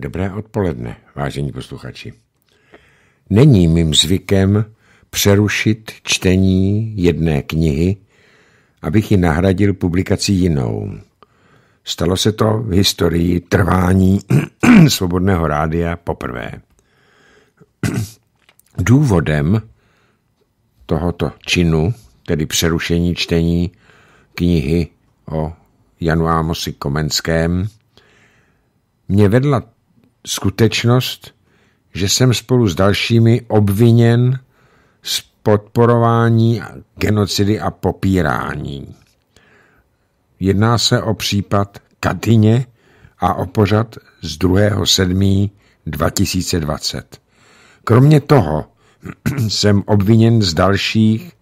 Dobré odpoledne, vážení posluchači. Není mým zvykem přerušit čtení jedné knihy, abych ji nahradil publikací jinou. Stalo se to v historii trvání svobodného rádia poprvé. Důvodem tohoto činu, tedy přerušení čtení knihy o Janu Amosi Komenském, mě vedla skutečnost, že jsem spolu s dalšími obviněn z podporování genocidy a popírání. Jedná se o případ Katyně a o pořad z 2.7.2020. 2020. Kromě toho jsem obviněn z dalších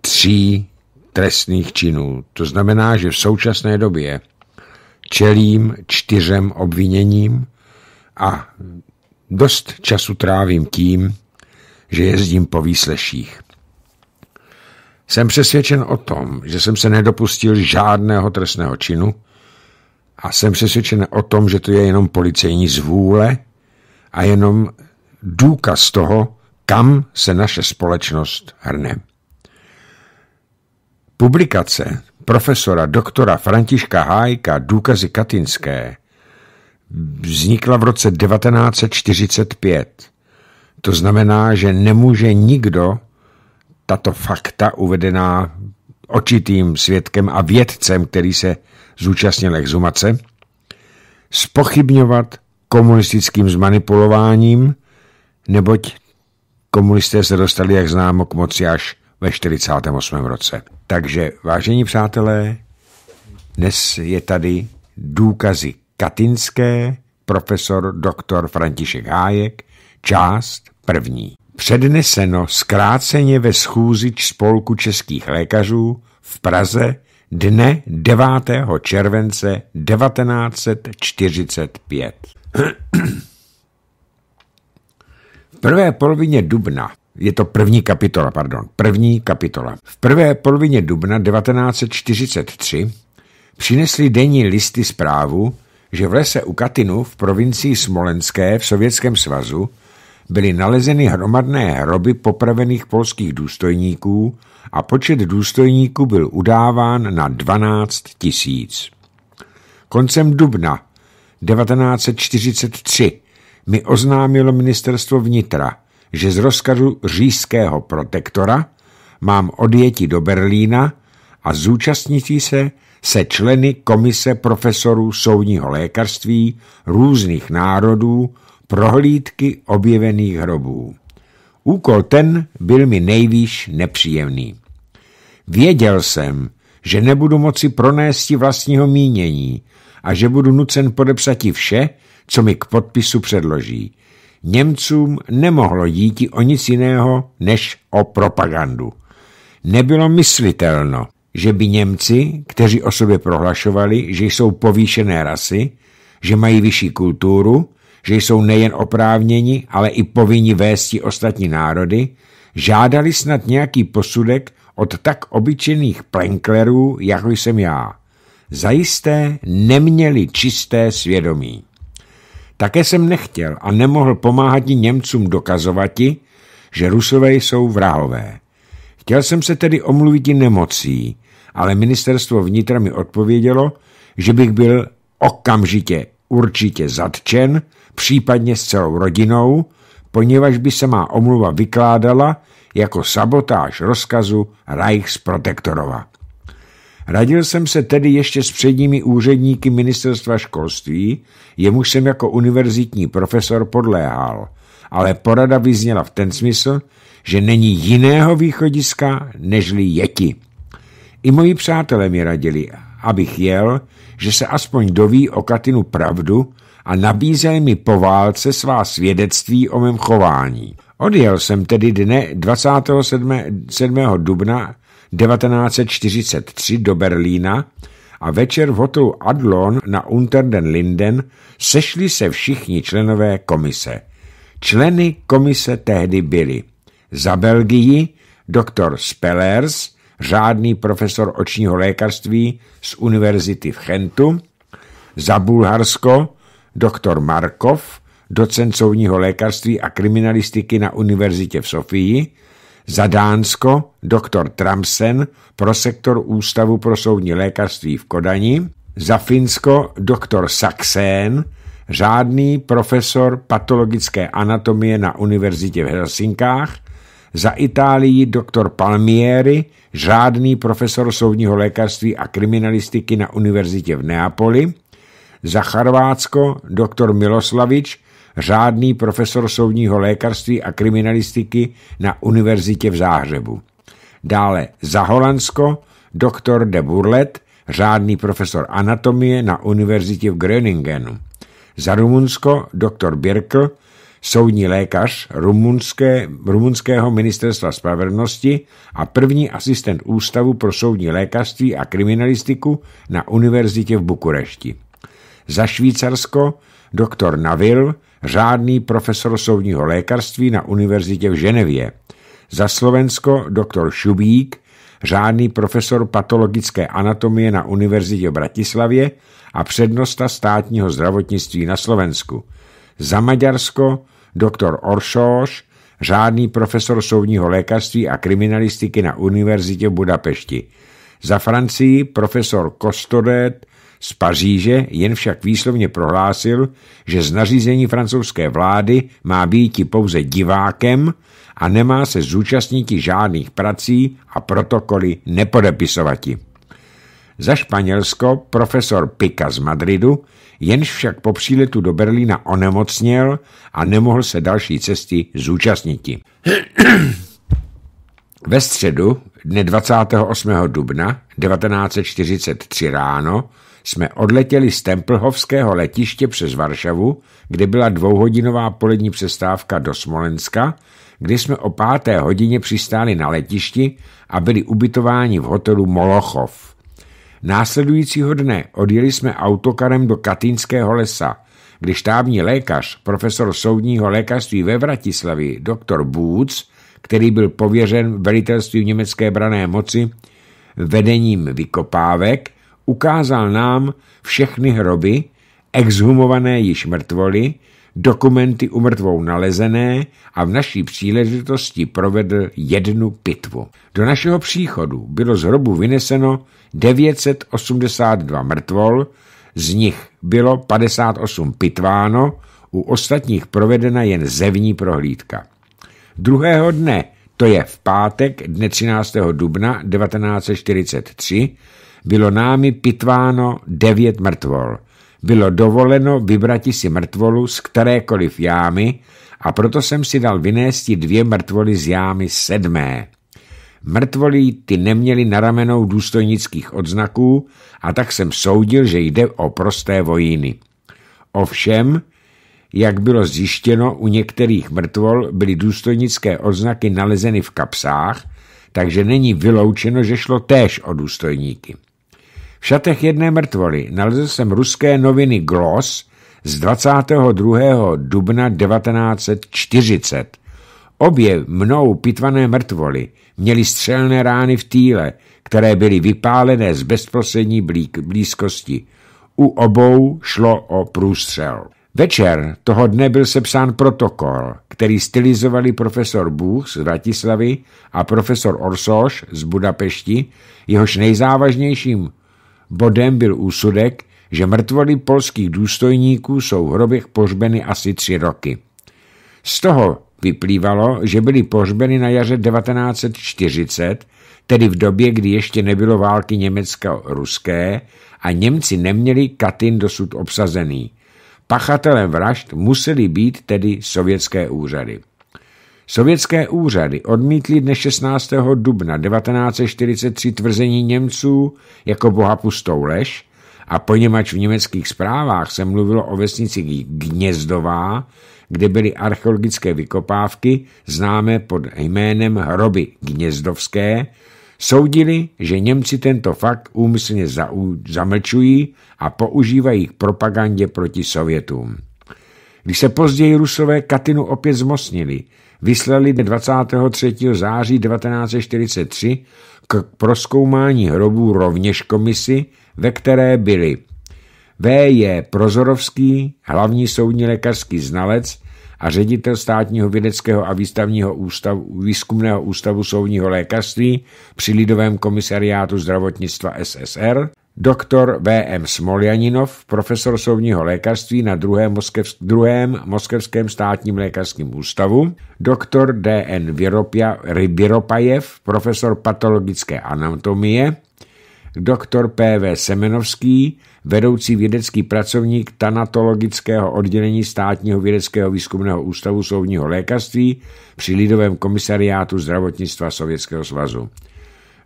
tří trestných činů. To znamená, že v současné době čelím čtyřem obviněním a dost času trávím tím, že jezdím po výsleších. Jsem přesvědčen o tom, že jsem se nedopustil žádného trestného činu a jsem přesvědčen o tom, že to je jenom policejní zvůle a jenom důkaz toho, kam se naše společnost hrne. Publikace profesora doktora Františka Hájka Důkazy Katinské vznikla v roce 1945. To znamená, že nemůže nikdo tato fakta uvedená očitým svědkem a vědcem, který se zúčastnil exhumace, spochybňovat komunistickým zmanipulováním, neboť komunisté se dostali, jak známo, k moci až ve 48. roce. Takže, vážení přátelé, dnes je tady důkazy Katinské, profesor dr. František Hájek, část první. Předneseno zkráceně ve schůzič Spolku českých lékařů v Praze dne 9. července 1945. v prvé polovině dubna je to první kapitola, pardon, první kapitola. V prvé polovině dubna 1943 přinesli denní listy zprávu, že v lese u Katinu v provincii Smolenské v Sovětském svazu byly nalezeny hromadné hroby popravených polských důstojníků a počet důstojníků byl udáván na 12 tisíc. Koncem dubna 1943 mi oznámilo ministerstvo vnitra, že z rozkazu říšského protektora mám odjeti do Berlína a zúčastnití se se členy Komise profesorů soudního lékařství různých národů prohlídky objevených hrobů. Úkol ten byl mi nejvýš nepříjemný. Věděl jsem, že nebudu moci pronést vlastního mínění a že budu nucen podepsat i vše, co mi k podpisu předloží. Němcům nemohlo díti o nic jiného než o propagandu. Nebylo myslitelno, že by Němci, kteří o sobě prohlašovali, že jsou povýšené rasy, že mají vyšší kulturu, že jsou nejen oprávněni, ale i povinni vésti ostatní národy, žádali snad nějaký posudek od tak obyčejných plenklerů, jako jsem já. Zajisté neměli čisté svědomí. Také jsem nechtěl a nemohl pomáhat Němcům dokazovati, že Rusové jsou vrahové. Chtěl jsem se tedy omluvit nemocí, ale ministerstvo vnitra mi odpovědělo, že bych byl okamžitě určitě zatčen, případně s celou rodinou, poněvadž by se má omluva vykládala jako sabotáž rozkazu Reichsprotektorova. Radil jsem se tedy ještě s předními úředníky ministerstva školství, jemuž jsem jako univerzitní profesor podléhal, ale porada vyzněla v ten smysl, že není jiného východiska nežli jeti. I moji přátelé mi radili, abych jel, že se aspoň doví o Katinu pravdu a nabízejí mi po válce svá svědectví o mém chování. Odjel jsem tedy dne 27. 7. dubna 1943 do Berlína a večer v hotelu Adlon na Unter den Linden sešli se všichni členové komise. Členy komise tehdy byli za Belgii doktor Spellers, řádný profesor očního lékařství z univerzity v Chentu, za Bulharsko doktor Markov, docent soudního lékařství a kriminalistiky na univerzitě v Sofii, za Dánsko doktor Tramsen, prosektor Ústavu pro soudní lékařství v Kodani, za Finsko doktor Saxén, řádný profesor patologické anatomie na univerzitě v Helsinkách, za Itálii doktor Palmieri, řádný profesor soudního lékařství a kriminalistiky na univerzitě v Neapoli, za Charvátsko doktor Miloslavič, řádný profesor soudního lékařství a kriminalistiky na univerzitě v Záhřebu. Dále za Holandsko doktor de Burlet, řádný profesor anatomie na univerzitě v Gröningenu. Za Rumunsko doktor Birkl, soudní lékař rumunské, rumunského ministerstva spravedlnosti a první asistent Ústavu pro soudní lékařství a kriminalistiku na univerzitě v Bukurešti. Za Švýcarsko doktor Navil, řádný profesor soudního lékařství na univerzitě v Ženevě. Za Slovensko doktor Šubík, řádný profesor patologické anatomie na univerzitě v Bratislavě a přednosta státního zdravotnictví na Slovensku – za Maďarsko doktor Oršoš, řádný profesor soudního lékařství a kriminalistiky na univerzitě v Budapešti. Za Francii profesor Kostodet z Paříže jen však výslovně prohlásil, že z nařízení francouzské vlády má být pouze divákem a nemá se zúčastnit žádných prací a protokoly nepodepisovati. Za Španělsko profesor Pika z Madridu, jenž však po příletu do Berlína onemocněl a nemohl se další cesty zúčastnit. Ve středu dne 28. dubna 1943 ráno jsme odletěli z Templhovského letiště přes Varšavu, kde byla dvouhodinová polední přestávka do Smolenska, kdy jsme o páté hodině přistáli na letišti a byli ubytováni v hotelu Molochov. Následujícího dne odjeli jsme autokarem do Katýnského lesa, kdy štábní lékař, profesor soudního lékařství ve Vratislavi, doktor Bůc, který byl pověřen velitelstvím německé brané moci, vedením vykopávek, ukázal nám všechny hroby, exhumované již mrtvoly, dokumenty umrtvou nalezené a v naší příležitosti provedl jednu pitvu. Do našeho příchodu bylo z hrobu vyneseno 982 mrtvol, z nich bylo 58 pitváno, u ostatních provedena jen zevní prohlídka. Druhého dne, to je v pátek dne 13. dubna 1943, bylo námi pitváno 9 mrtvol – bylo dovoleno vybrat si mrtvolu z kterékoliv jámy a proto jsem si dal vynést dvě mrtvoly z jámy sedmé. Mrtvolí ty neměli na ramenou důstojnických odznaků a tak jsem soudil, že jde o prosté vojiny. Ovšem, jak bylo zjištěno, u některých mrtvol byly důstojnické odznaky nalezeny v kapsách, takže není vyloučeno, že šlo též o důstojníky. V šatech jedné mrtvoly nalezl jsem ruské noviny Gloss z 22. dubna 1940. Obě mnou pitvané mrtvoly měly střelné rány v týle, které byly vypálené z bezprostřední blízkosti. U obou šlo o průstřel. Večer toho dne byl sepsán protokol, který stylizovali profesor Bůh z Vratislavy a profesor Orsoš z Budapešti, jehož nejzávažnějším Bodem byl úsudek, že mrtvoly polských důstojníků jsou v hroběch pohřbeny asi tři roky. Z toho vyplývalo, že byly pohřbeny na jaře 1940, tedy v době, kdy ještě nebylo války německo-ruské a Němci neměli Katyn dosud obsazený. Pachatelem vražd museli být tedy sovětské úřady. Sovětské úřady odmítly dne 16. dubna 1943 tvrzení Němců jako pustou lež a poněvadž v německých zprávách se mluvilo o vesnici Gnězdová, kde byly archeologické vykopávky známé pod jménem hroby Gnězdovské, soudili, že Němci tento fakt úmyslně zamlčují a používají k propagandě proti Sovětům. Když se později Rusové Katinu opět zmocnili, vyslali 23. září 1943 k proskoumání hrobů rovněž komisi, ve které byli V. J. Prozorovský, hlavní soudní lékařský znalec a ředitel státního vědeckého a výstavního ústavu, výzkumného ústavu soudního lékařství při Lidovém komisariátu zdravotnictva SSR, Doktor V.M. Smoljaninov, profesor soudního lékařství na druhém, Moskev, druhém Moskevském státním lékařském ústavu, doktor D.N. Rybiropajev, profesor patologické anatomie, doktor P.V. Semenovský, vedoucí vědecký pracovník tanatologického oddělení Státního vědeckého výzkumného ústavu soudního lékařství při Lidovém komisariátu zdravotnictva Sovětského svazu.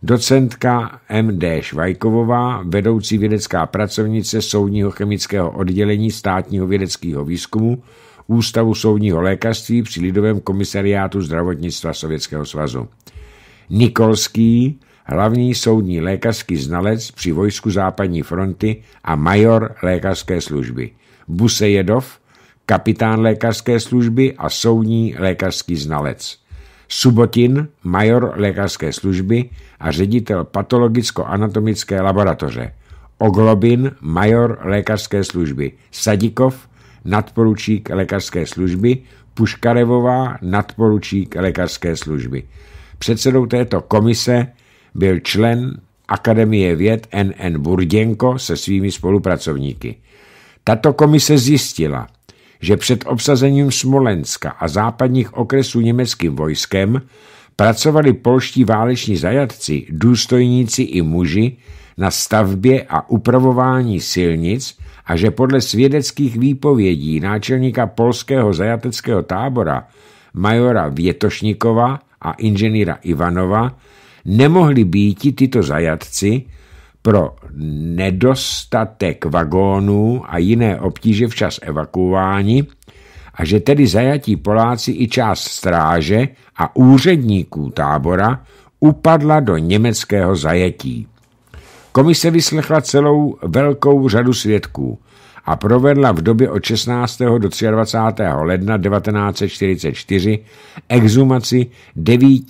Docentka M.D. Švajkovová, vedoucí vědecká pracovnice Soudního chemického oddělení státního vědeckého výzkumu Ústavu soudního lékařství při Lidovém komisariátu zdravotnictva Sovětského svazu. Nikolský, hlavní soudní lékařský znalec při vojsku západní fronty a major lékařské služby. Busejedov, kapitán lékařské služby a soudní lékařský znalec. Subotin, major lékařské služby a ředitel patologicko-anatomické laboratoře, Oglobin, major lékařské služby, Sadikov, nadporučík lékařské služby, Puškarevová, nadporučík lékařské služby. Předsedou této komise byl člen Akademie věd N.N. Burděnko se svými spolupracovníky. Tato komise zjistila, že před obsazením Smolenska a západních okresů německým vojskem pracovali polští váleční zajatci, důstojníci i muži na stavbě a upravování silnic a že podle svědeckých výpovědí náčelníka polského zajateckého tábora majora Větošníkova a inženýra Ivanova nemohli býti tyto zajatci, pro nedostatek vagónů a jiné obtíže včas evakuování a že tedy zajatí Poláci i část stráže a úředníků tábora upadla do německého zajetí. Komise vyslechla celou velkou řadu svědků a provedla v době od 16. do 23. ledna 1944 exumaci 9,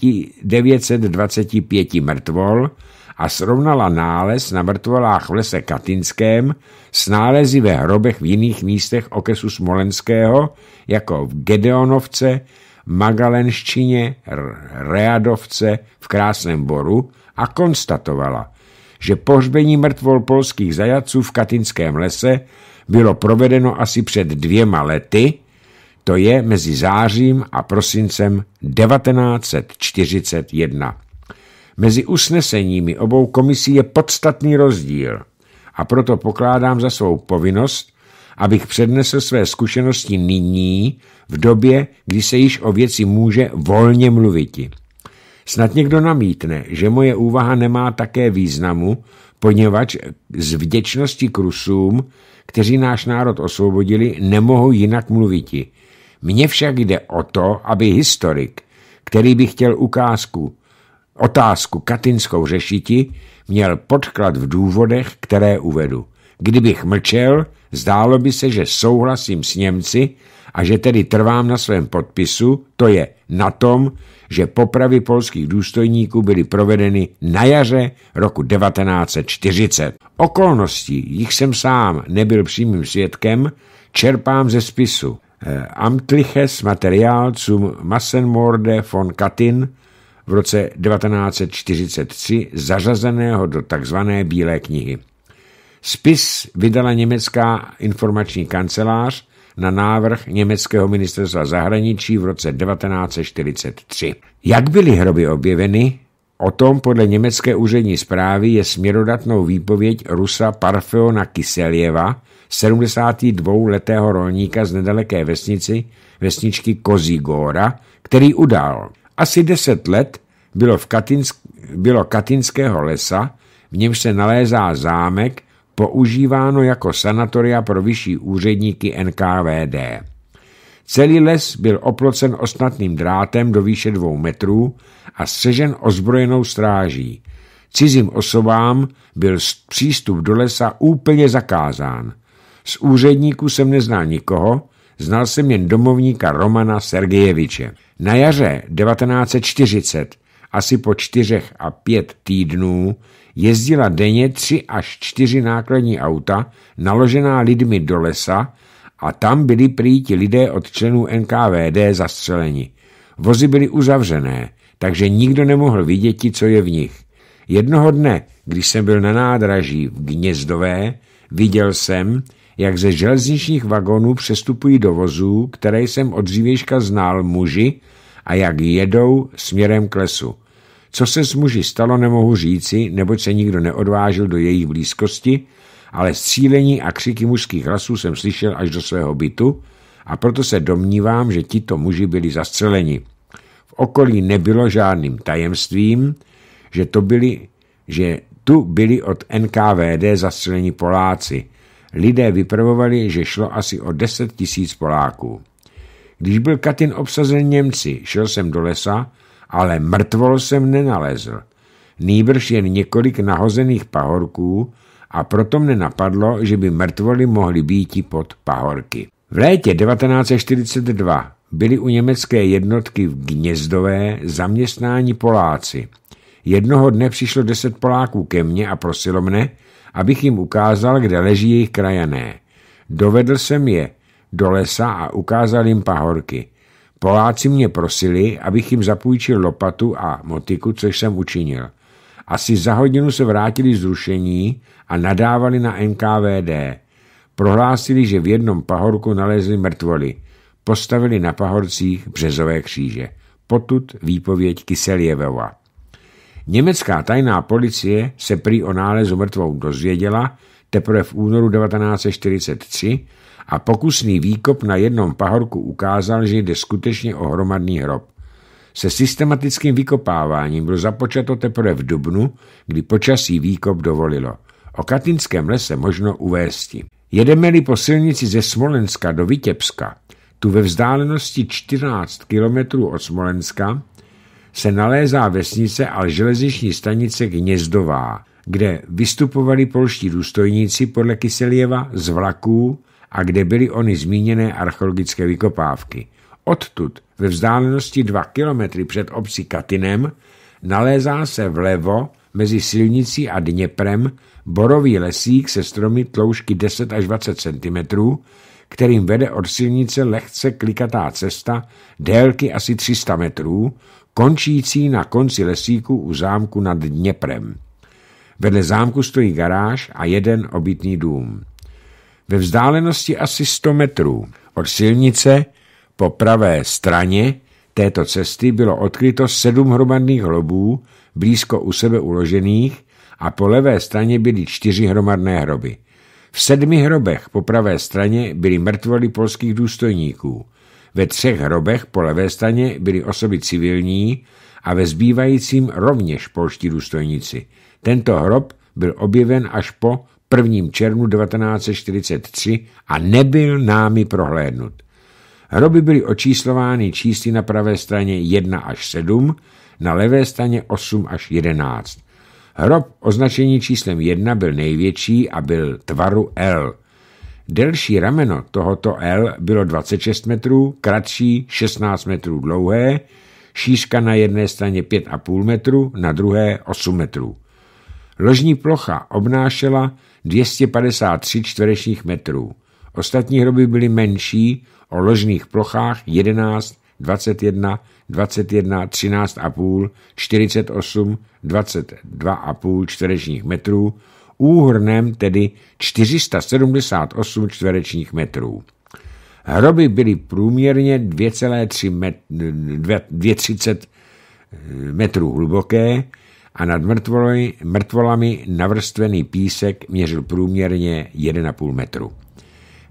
925 mrtvol a srovnala nález na mrtvolách v lese Katinském s nálezy ve hrobech v jiných místech okresu Smolenského, jako v Gedeonovce, Magalenščině, Readovce v Krásném Boru a konstatovala, že pohřbení mrtvol polských zajaců v Katinském lese bylo provedeno asi před dvěma lety, to je mezi zářím a prosincem 1941. Mezi usneseními obou komisí je podstatný rozdíl a proto pokládám za svou povinnost, abych přednesl své zkušenosti nyní, v době, kdy se již o věci může volně mluviti. Snad někdo namítne, že moje úvaha nemá také významu, poněvadž z vděčnosti k Rusům, kteří náš národ osvobodili, nemohou jinak mluviti. Mně však jde o to, aby historik, který by chtěl ukázku Otázku katinskou řešiti měl podklad v důvodech, které uvedu. Kdybych mlčel, zdálo by se, že souhlasím s Němci a že tedy trvám na svém podpisu, to je na tom, že popravy polských důstojníků byly provedeny na jaře roku 1940. Okolností, jich jsem sám nebyl přímým svědkem, čerpám ze spisu. Eh, Amtliches Material zum Massenmorde von Katyn v roce 1943 zařazeného do tzv. Bílé knihy. Spis vydala německá informační kancelář na návrh německého ministerstva zahraničí v roce 1943. Jak byly hroby objeveny? O tom podle německé úřední zprávy je směrodatnou výpověď Rusa Parfeona Kiseljeva, 72-letého rolníka z nedaleké vesnici, vesničky Kozigóra, který udal. Asi deset let bylo, v Katinsk, bylo Katinského lesa, v němž se nalézá zámek, používáno jako sanatoria pro vyšší úředníky NKVD. Celý les byl oplocen osnatným drátem do výše dvou metrů a střežen ozbrojenou stráží. Cizím osobám byl přístup do lesa úplně zakázán. Z úředníků jsem neznal nikoho, znal jsem jen domovníka Romana Sergejeviče. Na jaře 1940, asi po čtyřech a pět týdnů, jezdila denně tři až čtyři nákladní auta, naložená lidmi do lesa, a tam byli prý ti lidé od členů NKVD zastřeleni. Vozy byly uzavřené, takže nikdo nemohl vidět co je v nich. Jednoho dne, když jsem byl na nádraží v Gnězdové, viděl jsem, jak ze železničních vagonů přestupují do vozů, které jsem od dřívějška znal muži a jak jedou směrem k lesu. Co se s muži stalo, nemohu říci, neboť se nikdo neodvážil do jejich blízkosti, ale střílení a křiky mužských hlasů jsem slyšel až do svého bytu a proto se domnívám, že tito muži byli zastřeleni. V okolí nebylo žádným tajemstvím, že to byli, že tu byli od NKVD zastřeleni Poláci. Lidé vypravovali, že šlo asi o 10 tisíc Poláků. Když byl Katyn obsazen Němci, šel jsem do lesa, ale mrtvol jsem nenalezl. Nýbrž jen několik nahozených pahorků a proto mne napadlo, že by mrtvoly mohly být pod pahorky. V létě 1942 byli u německé jednotky v Gnězdové zaměstnáni Poláci. Jednoho dne přišlo deset Poláků ke mně a prosilo mne, abych jim ukázal, kde leží jejich krajané. Dovedl jsem je do lesa a ukázal jim pahorky. Poláci mě prosili, abych jim zapůjčil lopatu a motiku, což jsem učinil. Asi za hodinu se vrátili zrušení a nadávali na NKVD. Prohlásili, že v jednom pahorku nalezli mrtvoly. Postavili na pahorcích březové kříže. Potud výpověď Kiseljevova. Německá tajná policie se prý o nálezu mrtvou dozvěděla teprve v únoru 1943 a pokusný výkop na jednom pahorku ukázal, že jde skutečně o hromadný hrob. Se systematickým vykopáváním bylo započato teprve v dubnu, kdy počasí výkop dovolilo. O Katinském lese možno uvésti. Jedeme-li po silnici ze Smolenska do Vitebska, tu ve vzdálenosti 14 kilometrů od Smolenska, se nalézá vesnice a železniční stanice Gnězdová, kde vystupovali polští důstojníci podle Kyseljeva z vlaků a kde byly oni zmíněné archeologické vykopávky. Odtud, ve vzdálenosti 2 kilometry před obcí Katinem, nalézá se vlevo mezi silnicí a Dněprem borový lesík se stromy tloušky 10 až 20 cm, kterým vede od silnice lehce klikatá cesta délky asi 300 metrů, končící na konci lesíku u zámku nad Dněprem. Vedle zámku stojí garáž a jeden obytný dům. Ve vzdálenosti asi 100 metrů od silnice po pravé straně této cesty bylo odkryto sedm hromadných hrobů blízko u sebe uložených, a po levé straně byly čtyři hromadné hroby. V sedmi hrobech po pravé straně byly mrtvoly polských důstojníků – ve třech hrobech po levé straně byly osoby civilní a ve zbývajícím rovněž polští důstojníci. Tento hrob byl objeven až po 1. červnu 1943 a nebyl námi prohlédnut. Hroby byly očíslovány čísly na pravé straně 1 až 7, na levé straně 8 až 11. Hrob označený číslem 1 byl největší a byl tvaru L. Delší rameno tohoto L bylo 26 metrů, kratší 16 metrů dlouhé, šířka na jedné straně 5,5 metru, na druhé 8 metrů. Ložní plocha obnášela 253 čtverečních metrů. Ostatní hroby byly menší, o ložných plochách 11, 21, 21, 13,5, 48, 22,5 čtverečních metrů, úhrnem tedy 478 čtverečních metrů. Hroby byly průměrně 2,3 eh, metrů hluboké a nad mrtvolami, mrtvolami navrstvený písek měřil průměrně 1,5 metru.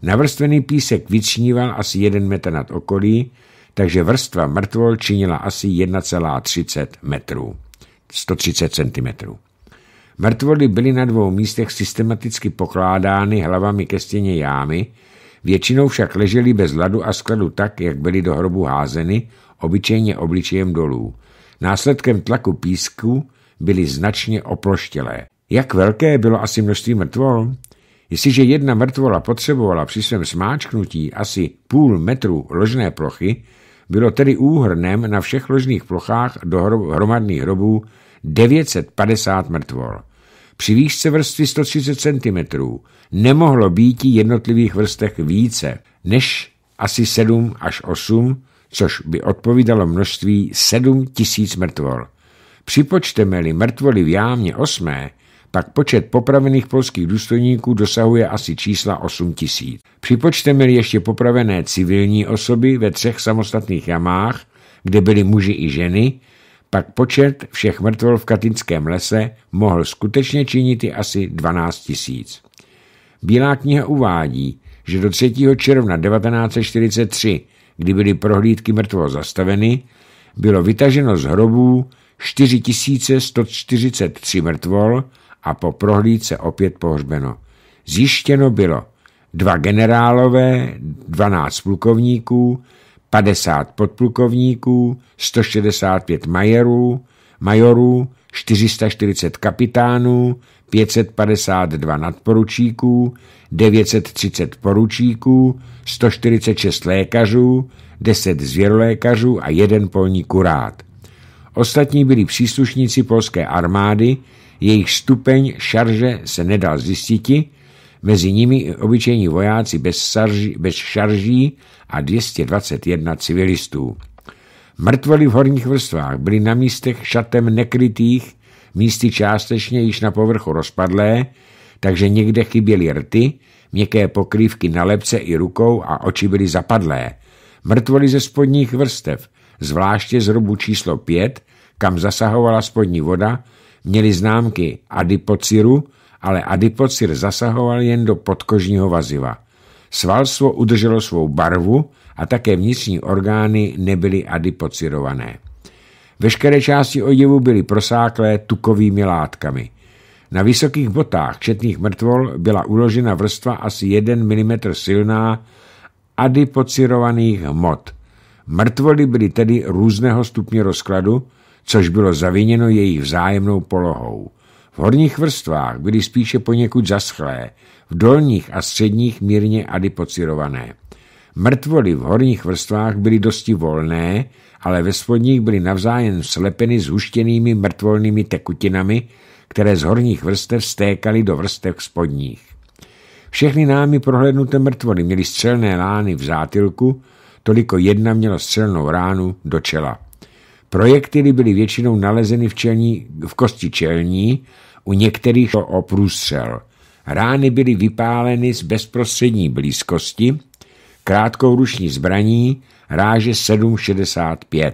Navrstvený písek vyčníval asi 1 metr nad okolí, takže vrstva mrtvol činila asi 1,30 metrů, 130 cm. Mrtvoly byly na dvou místech systematicky pokládány hlavami ke stěně jámy, většinou však ležely bez ladu a skladu tak, jak byly do hrobu házeny, obyčejně obličejem dolů. Následkem tlaku písku byly značně oploštělé. Jak velké bylo asi množství mrtvol? Jestliže jedna mrtvola potřebovala při svém smáčknutí asi půl metru ložné plochy, bylo tedy úhrnem na všech ložných plochách do hromadných hrobů 950 mrtvol při výšce vrstvy 130 cm nemohlo být jednotlivých vrstech více než asi 7 až 8, což by odpovídalo množství 7 tisíc mrtvol. Připočteme-li mrtvoly v jámě 8, pak počet popravených polských důstojníků dosahuje asi čísla 8 tisíc. Připočteme-li ještě popravené civilní osoby ve třech samostatných jamách, kde byly muži i ženy, pak počet všech mrtvol v Katinském lese mohl skutečně činit i asi 12 tisíc. Bílá kniha uvádí, že do 3. června 1943, kdy byly prohlídky mrtvol zastaveny, bylo vytaženo z hrobů 4143 mrtvol a po prohlídce opět pohřbeno. Zjištěno bylo dva generálové, 12 plukovníků, 50 podplukovníků, 165 majerů, majorů 440 kapitánů, 552 nadporučíků, 930 poručíků, 146 lékařů, 10 zvěrolékařů a jeden polní kurát. Ostatní byli příslušníci polské armády, jejich stupeň šarže se nedal zjistiti, mezi nimi obyčejní vojáci bez, sarži, bez šarží a 221 civilistů. Mrtvoli v horních vrstvách byly na místech šatem nekrytých, místy částečně již na povrchu rozpadlé, takže někde chyběly rty, měkké pokrývky na lepce i rukou a oči byly zapadlé. Mrtvoli ze spodních vrstev, zvláště z robu číslo 5, kam zasahovala spodní voda, měly známky adipociru, ale adipocir zasahoval jen do podkožního vaziva. Svalstvo udrželo svou barvu a také vnitřní orgány nebyly adipocirované. Veškeré části oděvu byly prosáklé tukovými látkami. Na vysokých botách četných mrtvol byla uložena vrstva asi 1 mm silná adipocirovaných hmot. Mrtvoly byly tedy různého stupně rozkladu, což bylo zaviněno jejich vzájemnou polohou. V horních vrstvách byly spíše poněkud zaschlé, v dolních a středních mírně adipocirované. Mrtvoly v horních vrstvách byly dosti volné, ale ve spodních byly navzájem slepeny zhuštěnými mrtvolnými tekutinami, které z horních vrstev stékaly do vrstev spodních. Všechny námi prohlédnuté mrtvoly měly střelné lány v zátilku, toliko jedna měla střelnou ránu do čela. Projektily byly většinou nalezeny v, čelní, v kosti čelní u některých o průstřel. Rány byly vypáleny z bezprostřední blízkosti, ruční zbraní, ráže 7,65.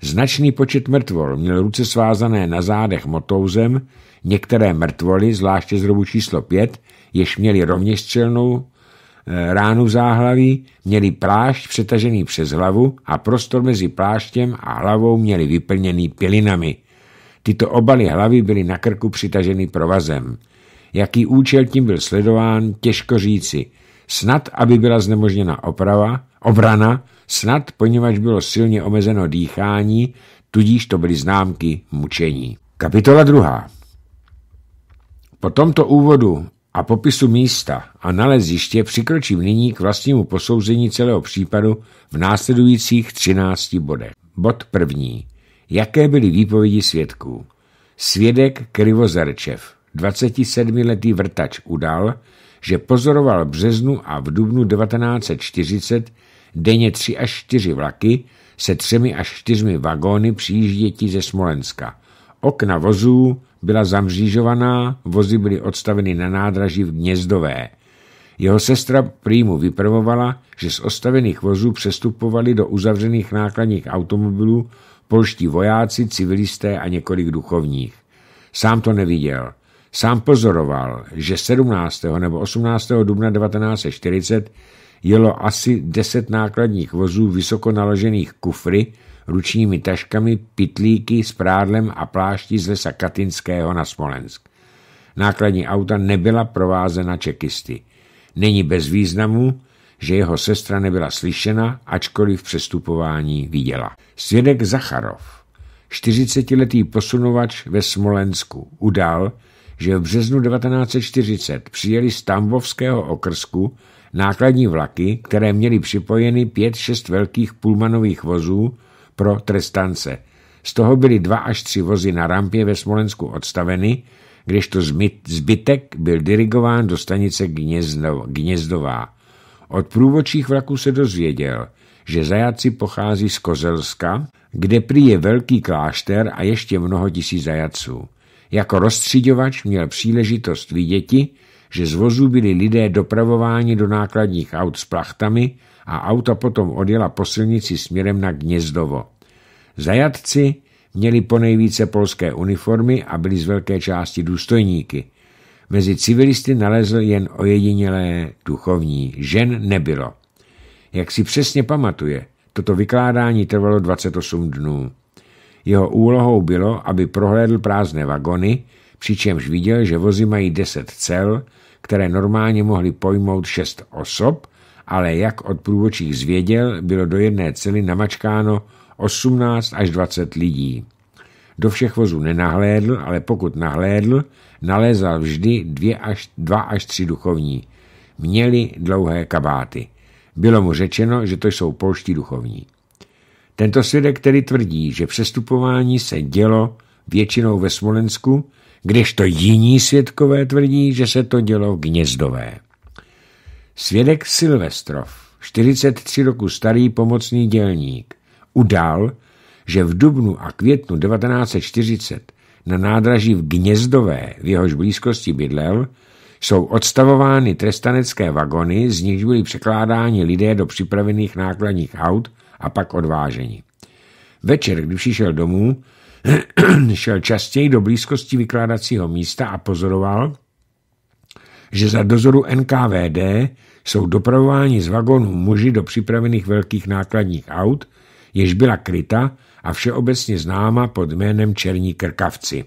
Značný počet mrtvol měl ruce svázané na zádech motouzem, některé mrtvoly, zvláště z robu číslo 5, jež měli rovněž střelnou eh, ránu v záhlaví, měli plášť přetažený přes hlavu a prostor mezi pláštěm a hlavou měli vyplněný pilinami – Tyto obaly hlavy byly na krku přitaženy provazem. Jaký účel tím byl sledován, těžko říci. Snad, aby byla znemožněna oprava, obrana, snad, poněvadž bylo silně omezeno dýchání, tudíž to byly známky mučení. Kapitola 2. Po tomto úvodu a popisu místa a naleziště přikročím nyní k vlastnímu posouzení celého případu v následujících 13 bodech. Bod první. Jaké byly výpovědi svědků? Svědek Krivozarčev, 27-letý vrtač, udal, že pozoroval v březnu a v dubnu 1940 denně 3 až 4 vlaky se třemi až čtyřmi vagóny přijíždětí ze Smolenska. Okna vozů byla zamřížovaná, vozy byly odstaveny na nádraží v Gnězdové. Jeho sestra prýmu vyprvovala, že z ostavených vozů přestupovali do uzavřených nákladních automobilů polští vojáci, civilisté a několik duchovních. Sám to neviděl. Sám pozoroval, že 17. nebo 18. dubna 1940 jelo asi 10 nákladních vozů vysoko naložených kufry, ručními taškami, pitlíky s prádlem a plášti z lesa Katinského na Smolensk. Nákladní auta nebyla provázena čekisty. Není bez významu, že jeho sestra nebyla slyšena, ačkoliv přestupování viděla. Svědek Zacharov, 40-letý posunovač ve Smolensku, udal, že v březnu 1940 přijeli z Tambovského okrsku nákladní vlaky, které měly připojeny 5-6 velkých pulmanových vozů pro trestance. Z toho byly dva až tři vozy na rampě ve Smolensku odstaveny, kdežto zbytek byl dirigován do stanice Gnězdová. Od průvočích vlaků se dozvěděl, že zajaci pochází z Kozelska, kde prý je velký klášter a ještě mnoho tisíc zajaců. Jako rozstřiďovač měl příležitost viděti, že z vozů byli lidé dopravováni do nákladních aut s plachtami a auta potom odjela po silnici směrem na Gnězdovo. Zajatci měli ponejvíce polské uniformy a byli z velké části důstojníky – mezi civilisty nalezl jen ojedinělé duchovní. Žen nebylo. Jak si přesně pamatuje, toto vykládání trvalo 28 dnů. Jeho úlohou bylo, aby prohlédl prázdné vagony, přičemž viděl, že vozy mají 10 cel, které normálně mohly pojmout 6 osob, ale jak od průvočích zvěděl, bylo do jedné cely namačkáno 18 až 20 lidí. Do všech vozů nenahlédl, ale pokud nahlédl, nalézal vždy dvě až, dva až tři duchovní. Měli dlouhé kabáty. Bylo mu řečeno, že to jsou polští duchovní. Tento svědek který tvrdí, že přestupování se dělo většinou ve Smolensku, kdežto jiní svědkové tvrdí, že se to dělo v Gnězdové. Svědek Silvestrov, 43 roku starý pomocný dělník, udal, že v dubnu a květnu 1940 na nádraží v Gnězdové, v jehož blízkosti bydlel, jsou odstavovány trestanecké vagony, z nichž byly překládáni lidé do připravených nákladních aut a pak odváženi. Večer, když přišel domů, šel častěji do blízkosti vykládacího místa a pozoroval, že za dozoru NKVD jsou dopravováni z vagonů muži do připravených velkých nákladních aut, jež byla kryta a všeobecně známa pod jménem Černí krkavci.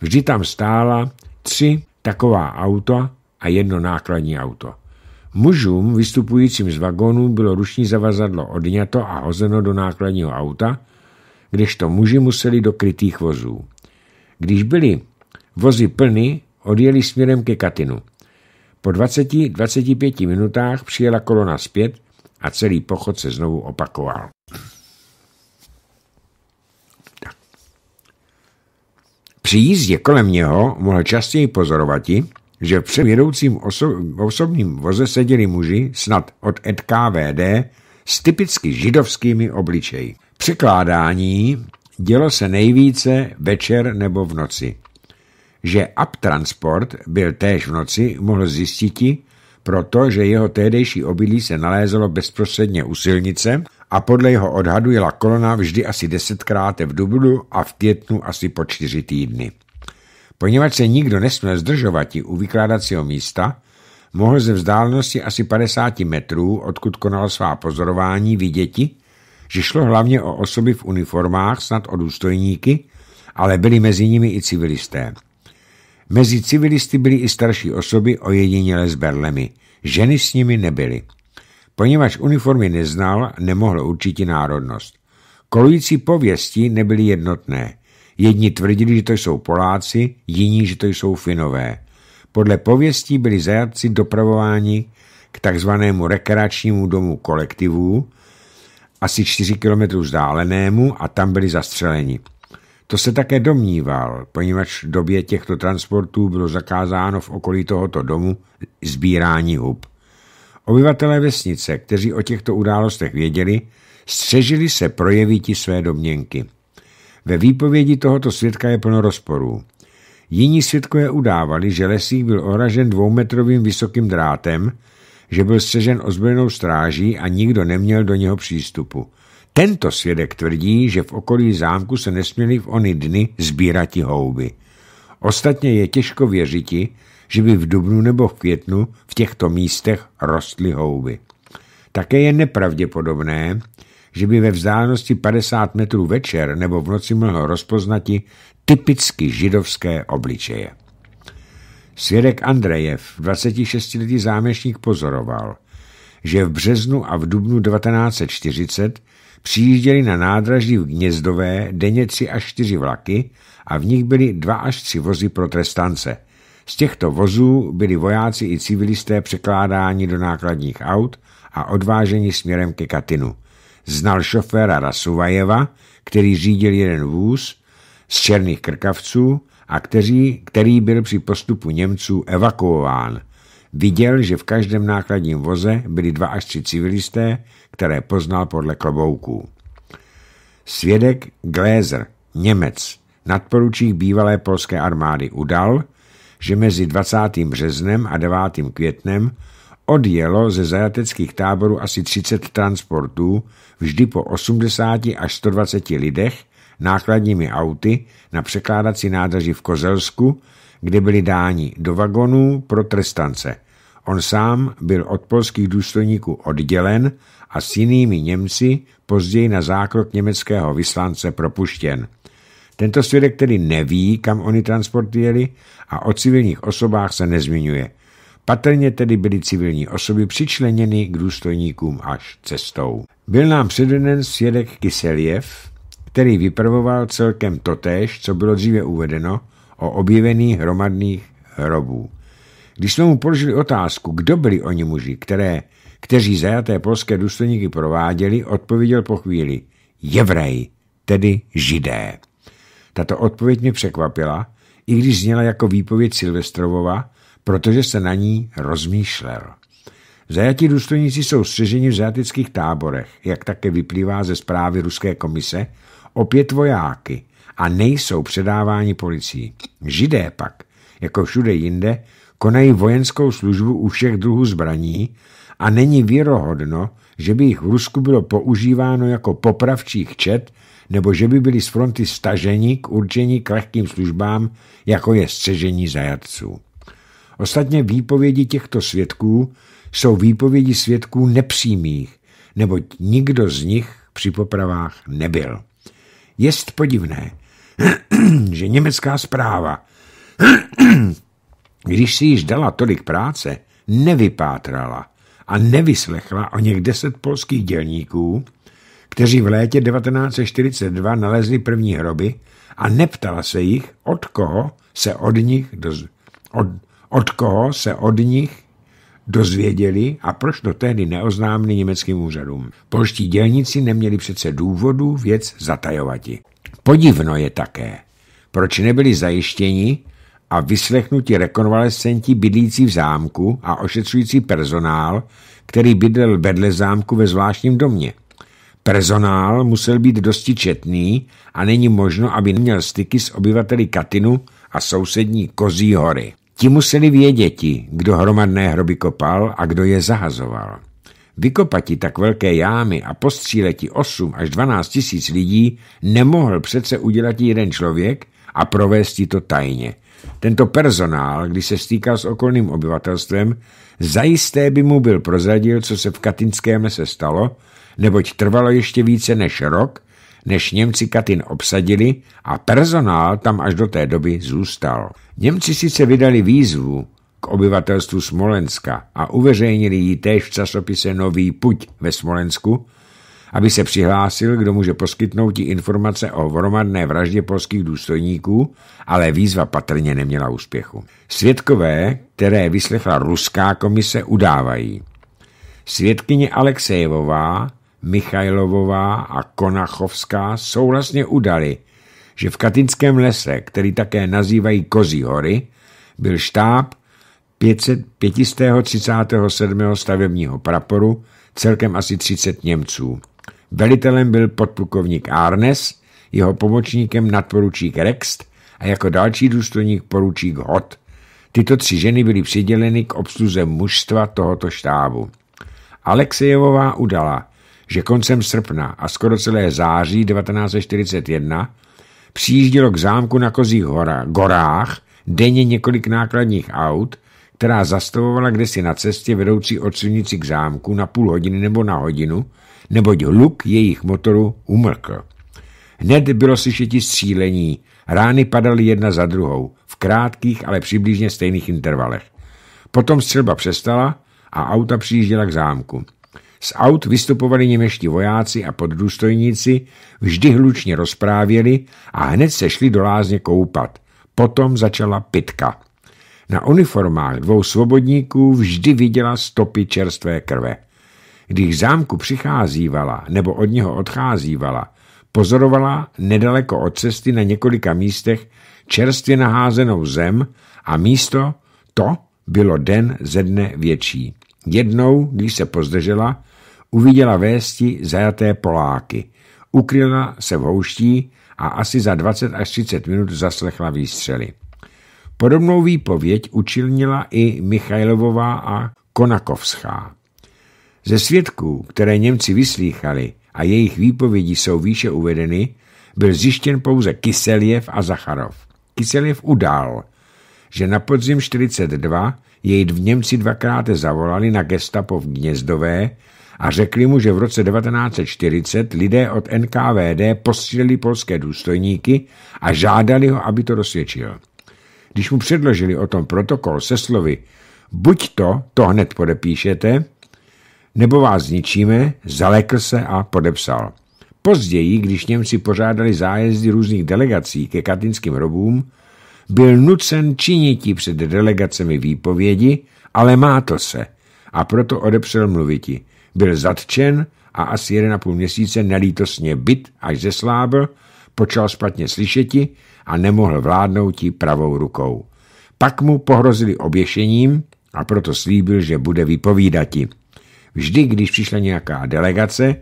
Vždy tam stála tři taková auta a jedno nákladní auto. Mužům vystupujícím z vagónů bylo ruční zavazadlo odňato a hozeno do nákladního auta, kdežto muži museli do krytých vozů. Když byly vozy plny, odjeli směrem ke Katinu. Po 20-25 minutách přijela kolona zpět a celý pochod se znovu opakoval. Při jízdě kolem něho mohl častěji pozorovat, že v předvědoucím oso- osobním voze seděli muži snad od NKVD s typicky židovskými obličeji. Překládání dělo se nejvíce večer nebo v noci. Že Abtransport byl též v noci, mohl zjistit, protože jeho tédejší obilí se nalézalo bezprostředně u silnice a podle jeho odhadu jela kolona vždy asi desetkrát v dubnu a v květnu asi po čtyři týdny. Poněvadž se nikdo nesměl zdržovat u vykládacího místa, mohl ze vzdálenosti asi 50 metrů, odkud konal svá pozorování, viděti, že šlo hlavně o osoby v uniformách, snad o důstojníky, ale byli mezi nimi i civilisté. Mezi civilisty byly i starší osoby ojedinělé s berlemi. Ženy s nimi nebyly. Poněvadž uniformy neznal, nemohl určitě národnost. Kolující pověsti nebyly jednotné. Jedni tvrdili, že to jsou Poláci, jiní, že to jsou Finové. Podle pověstí byli zajatci dopravováni k takzvanému rekreačnímu domu kolektivů, asi 4 km vzdálenému a tam byli zastřeleni. To se také domníval, poněvadž v době těchto transportů bylo zakázáno v okolí tohoto domu sbírání hub. Obyvatelé vesnice, kteří o těchto událostech věděli, střežili se projevití své domněnky. Ve výpovědi tohoto svědka je plno rozporů. Jiní svědkové udávali, že lesík byl ohražen dvoumetrovým vysokým drátem, že byl střežen ozbrojenou stráží a nikdo neměl do něho přístupu. Tento svědek tvrdí, že v okolí zámku se nesměly v ony dny sbírat houby. Ostatně je těžko věřiti, že by v dubnu nebo v květnu v těchto místech rostly houby. Také je nepravděpodobné, že by ve vzdálenosti 50 metrů večer nebo v noci mohl rozpoznati typicky židovské obličeje. Svědek Andrejev, 26-letý zámešník, pozoroval, že v březnu a v dubnu 1940 přijížděli na nádraží v Gnězdové denně tři až čtyři vlaky a v nich byly dva až tři vozy pro trestance – z těchto vozů byli vojáci i civilisté překládáni do nákladních aut a odváženi směrem ke Katinu. Znal šoféra Rasuvajeva, který řídil jeden vůz z černých krkavců a kteří, který byl při postupu Němců evakuován. Viděl, že v každém nákladním voze byli dva až tři civilisté, které poznal podle klobouků. Svědek Glézer, Němec, nadporučík bývalé polské armády, udal, že mezi 20. březnem a 9. květnem odjelo ze zajateckých táborů asi 30 transportů, vždy po 80 až 120 lidech, nákladními auty na překládací nádraží v Kozelsku, kde byli dáni do vagonů pro trestance. On sám byl od polských důstojníků oddělen a s jinými Němci později na zákrok německého vyslance propuštěn. Tento svědek tedy neví, kam oni transporty jeli a o civilních osobách se nezmiňuje. Patrně tedy byly civilní osoby přičleněny k důstojníkům až cestou. Byl nám předveden svědek Kiseljev, který vypravoval celkem totéž, co bylo dříve uvedeno, o objevených hromadných hrobů. Když jsme mu položili otázku, kdo byli oni muži, které, kteří zajaté polské důstojníky prováděli, odpověděl po chvíli – Jevrej, tedy Židé. Tato odpověď mě překvapila, i když zněla jako výpověď Silvestrovova, protože se na ní rozmýšlel. Zajatí důstojníci jsou střeženi v zajatických táborech, jak také vyplývá ze zprávy Ruské komise, opět vojáky a nejsou předáváni policii. Židé pak, jako všude jinde, konají vojenskou službu u všech druhů zbraní a není věrohodno, že by jich v Rusku bylo používáno jako popravčích čet nebo že by byli z fronty staženi k určení lehkým službám, jako je střežení zajatců. Ostatně výpovědi těchto svědků jsou výpovědi svědků nepřímých, neboť nikdo z nich při popravách nebyl. Jest podivné, že německá zpráva, když si již dala tolik práce, nevypátrala a nevyslechla o něch deset polských dělníků, kteří v létě 1942 nalezli první hroby a neptala se jich, od koho se od nich, doz, od, od koho se od nich dozvěděli a proč to tehdy neoznámili německým úřadům. Polští dělníci neměli přece důvodu věc zatajovati. Podivno je také, proč nebyli zajištěni a vyslechnuti rekonvalescenti bydlící v zámku a ošetřující personál, který bydlel vedle zámku ve zvláštním domě. Personál musel být dosti četný a není možno, aby neměl styky s obyvateli Katinu a sousední Kozí hory. Ti museli věděti, kdo hromadné hroby kopal a kdo je zahazoval. Vykopati tak velké jámy a postříleti 8 až 12 tisíc lidí nemohl přece udělat jeden člověk a provést to tajně. Tento personál, když se stýkal s okolním obyvatelstvem, zajisté by mu byl prozradil, co se v Katinské mese stalo neboť trvalo ještě více než rok, než Němci Katyn obsadili a personál tam až do té doby zůstal. Němci sice vydali výzvu k obyvatelstvu Smolenska a uveřejnili ji též v časopise Nový puť ve Smolensku, aby se přihlásil, kdo může poskytnout ti informace o hromadné vraždě polských důstojníků, ale výzva patrně neměla úspěchu. Svědkové, které vyslechla ruská komise, udávají. Svědkyně Alexejevová Michajlovová a Konachovská souhlasně udali, že v Katinském lese, který také nazývají Kozí hory, byl štáb 537. stavebního praporu, celkem asi 30 Němců. Velitelem byl podplukovník Arnes, jeho pomočníkem nadporučík Rext a jako další důstojník poručík Hot. Tyto tři ženy byly přiděleny k obsluze mužstva tohoto štábu. Alexejevová udala, že koncem srpna a skoro celé září 1941 přijíždělo k zámku na Kozích hora, gorách denně několik nákladních aut, která zastavovala kdesi na cestě vedoucí od silnici k zámku na půl hodiny nebo na hodinu, neboť hluk jejich motoru umlkl. Hned bylo slyšeti střílení, rány padaly jedna za druhou, v krátkých, ale přibližně stejných intervalech. Potom střelba přestala a auta přijížděla k zámku. Z aut vystupovali němeští vojáci a poddůstojníci, vždy hlučně rozprávěli a hned se šli do lázně koupat. Potom začala pitka. Na uniformách dvou svobodníků vždy viděla stopy čerstvé krve. Když zámku přicházívala nebo od něho odcházívala, pozorovala nedaleko od cesty na několika místech čerstvě naházenou zem a místo to bylo den ze dne větší. Jednou, když se pozdržela, uviděla vésti zajaté Poláky. Ukryla se v houští a asi za 20 až 30 minut zaslechla výstřely. Podobnou výpověď učinila i Michajlovová a Konakovská. Ze svědků, které Němci vyslýchali a jejich výpovědi jsou výše uvedeny, byl zjištěn pouze Kiseljev a Zacharov. Kiseljev udál, že na podzim 42 jej v Němci dvakrát zavolali na gestapo v Gnězdové a řekli mu, že v roce 1940 lidé od NKVD postřelili polské důstojníky a žádali ho, aby to dosvědčil. Když mu předložili o tom protokol se slovy buď to, to hned podepíšete, nebo vás zničíme, zalekl se a podepsal. Později, když Němci pořádali zájezdy různých delegací ke katinským robům, byl nucen činití před delegacemi výpovědi, ale má to se a proto odepřel mluviti. Byl zatčen a asi jeden a půl měsíce nelítosně byt, až zeslábl, počal špatně slyšeti a nemohl vládnout jí pravou rukou. Pak mu pohrozili oběšením a proto slíbil, že bude vypovídati. Vždy, když přišla nějaká delegace,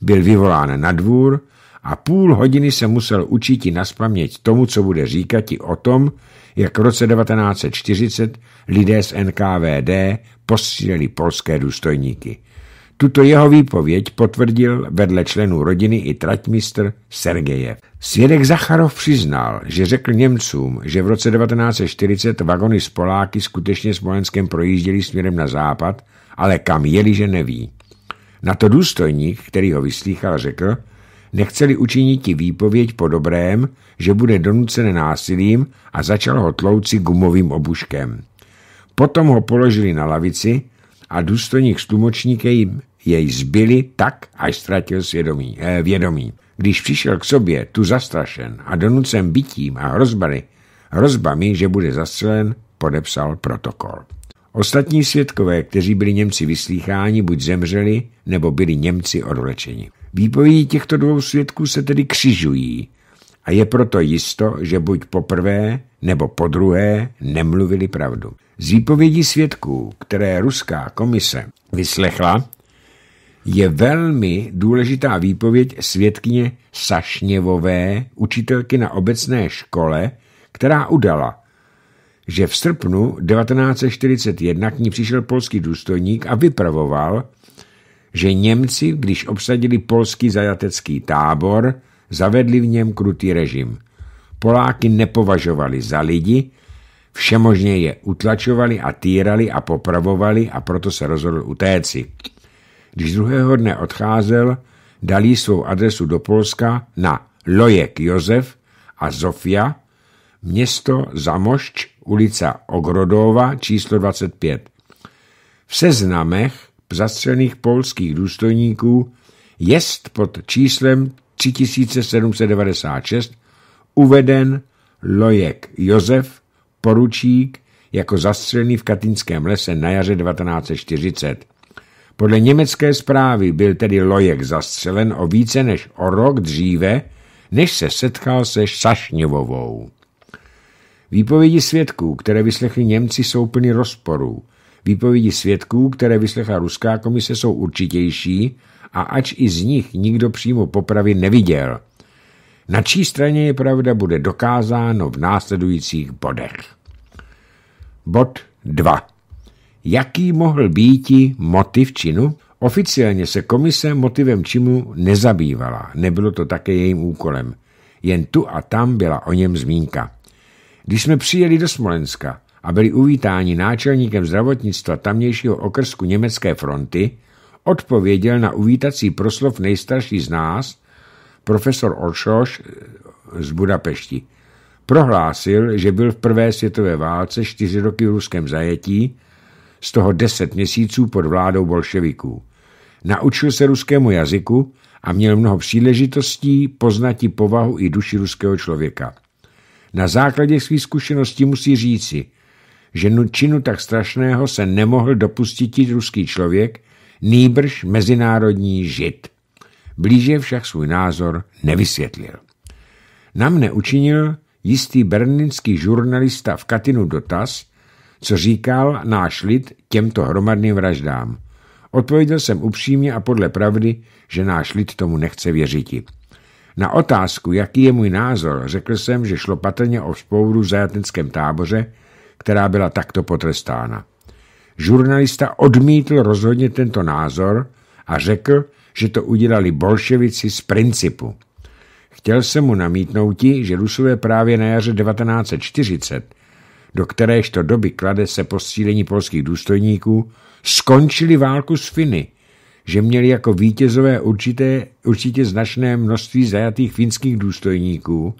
byl vyvolán na dvůr a půl hodiny se musel i naspaměť tomu, co bude i o tom, jak v roce 1940 lidé z NKVD postřílili polské důstojníky. Tuto jeho výpověď potvrdil vedle členů rodiny i traťmistr Sergejev. Svědek Zacharov přiznal, že řekl Němcům, že v roce 1940 vagony z Poláky skutečně s Smolenskem projížděly směrem na západ, ale kam jeli, že neví. Na to důstojník, který ho vyslýchal, řekl, nechceli učinit ti výpověď po dobrém, že bude donucen násilím a začal ho tlouci gumovým obuškem. Potom ho položili na lavici a důstojník s tlumočníkem jej zbyli tak, až ztratil svědomí, eh, vědomí. Když přišel k sobě, tu zastrašen a donucen bytím a hrozbami, hrozbami, že bude zastřelen, podepsal protokol. Ostatní svědkové, kteří byli Němci vyslýcháni, buď zemřeli, nebo byli Němci odvlečeni. Výpovědi těchto dvou svědků se tedy křižují a je proto jisto, že buď poprvé nebo po druhé nemluvili pravdu. Z výpovědí svědků, které ruská komise vyslechla, je velmi důležitá výpověď svědkyně Sašněvové, učitelky na obecné škole, která udala, že v srpnu 1941 k ní přišel polský důstojník a vypravoval, že Němci, když obsadili polský zajatecký tábor, zavedli v něm krutý režim. Poláky nepovažovali za lidi, všemožně je utlačovali a týrali a popravovali a proto se rozhodl utéci. Když druhého dne odcházel, dali svou adresu do Polska na Lojek Josef a Zofia, město Zamošč, ulice Ogrodova, číslo 25. V seznamech zastřených polských důstojníků jest pod číslem 3796 uveden Lojek Josef, poručík, jako zastřelený v Katinském lese na jaře 1940. Podle německé zprávy byl tedy Lojek zastřelen o více než o rok dříve, než se setkal se Sašněvovou. Výpovědi svědků, které vyslechli Němci, jsou plny rozporů. Výpovědi svědků, které vyslechla ruská komise, jsou určitější a ač i z nich nikdo přímo popravy neviděl. Na čí straně je pravda, bude dokázáno v následujících bodech. Bod 2 jaký mohl být motiv činu? Oficiálně se komise motivem činu nezabývala, nebylo to také jejím úkolem. Jen tu a tam byla o něm zmínka. Když jsme přijeli do Smolenska a byli uvítáni náčelníkem zdravotnictva tamnějšího okrsku Německé fronty, odpověděl na uvítací proslov nejstarší z nás, profesor Oršoš eh, z Budapešti. Prohlásil, že byl v prvé světové válce čtyři roky v ruském zajetí, z toho deset měsíců pod vládou bolševiků. Naučil se ruskému jazyku a měl mnoho příležitostí poznat i povahu i duši ruského člověka. Na základě svých zkušeností musí říci, že činu tak strašného se nemohl dopustit ruský člověk, nýbrž mezinárodní žid. Blíže však svůj názor nevysvětlil. Na mne učinil jistý berlínský žurnalista v Katinu dotaz, co říkal náš lid těmto hromadným vraždám. Odpověděl jsem upřímně a podle pravdy, že náš lid tomu nechce věřiti. Na otázku, jaký je můj názor, řekl jsem, že šlo patrně o vzpouru v zajatnickém táboře, která byla takto potrestána. Žurnalista odmítl rozhodně tento názor a řekl, že to udělali bolševici z principu. Chtěl jsem mu namítnout, že Rusové právě na jaře 1940 do kteréžto doby klade se posílení polských důstojníků, skončili válku s Finy, že měli jako vítězové určité, určitě značné množství zajatých finských důstojníků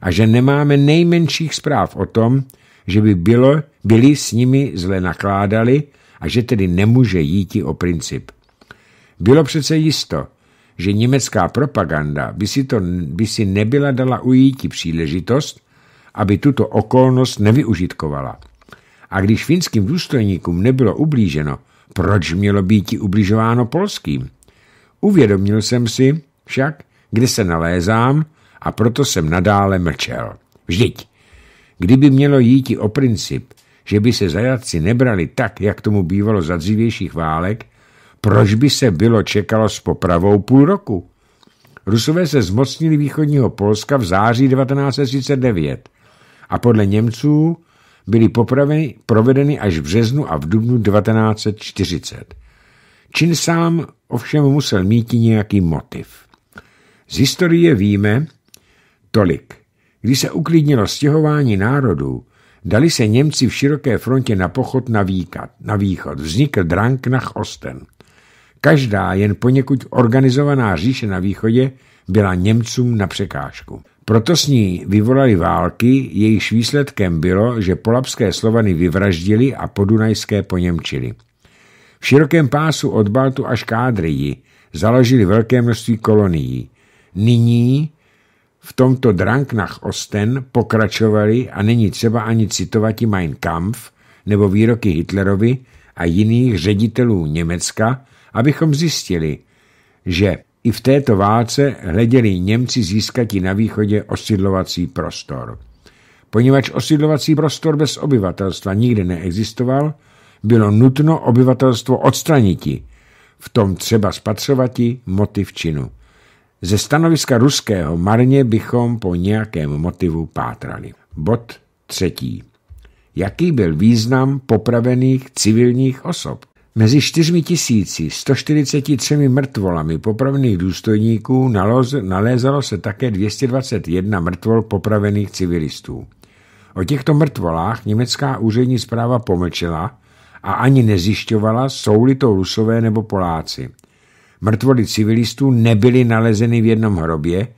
a že nemáme nejmenších zpráv o tom, že by bylo, byli s nimi zle nakládali a že tedy nemůže jít o princip. Bylo přece jisto, že německá propaganda by si, to, by si nebyla dala ujíti příležitost, aby tuto okolnost nevyužitkovala. A když finským důstojníkům nebylo ublíženo, proč mělo být ubližováno polským? Uvědomil jsem si však, kde se nalézám a proto jsem nadále mlčel. Vždyť, kdyby mělo jít o princip, že by se zajatci nebrali tak, jak tomu bývalo za dřívějších válek, proč by se bylo čekalo s popravou půl roku? Rusové se zmocnili východního Polska v září 1939 a podle Němců byly popravy provedeny až v březnu a v dubnu 1940. Čin sám ovšem musel mít nějaký motiv. Z historie víme tolik. Když se uklidnilo stěhování národů, dali se Němci v široké frontě na pochod na, výkat, na východ. Vznikl na Osten. Každá jen poněkud organizovaná říše na východě byla Němcům na překážku. Proto s ní vyvolali války, jejichž výsledkem bylo, že polapské Slovany vyvraždili a podunajské poněmčili. V širokém pásu od Baltu až k založili velké množství kolonií. Nyní v tomto Dranknach Osten pokračovali a není třeba ani citovat i Mein Kampf nebo výroky Hitlerovi a jiných ředitelů Německa, abychom zjistili, že i v této válce hleděli Němci získati na východě osidlovací prostor. Poněvadž osidlovací prostor bez obyvatelstva nikdy neexistoval, bylo nutno obyvatelstvo odstraniti, v tom třeba spatřovati motiv činu. Ze stanoviska ruského marně bychom po nějakém motivu pátrali. Bod třetí. Jaký byl význam popravených civilních osob? Mezi 4143 mrtvolami popravených důstojníků nalézalo se také 221 mrtvol popravených civilistů. O těchto mrtvolách německá úřední zpráva pomlčela a ani nezjišťovala, jsou-li to rusové nebo Poláci. Mrtvoly civilistů nebyly nalezeny v jednom hrobě,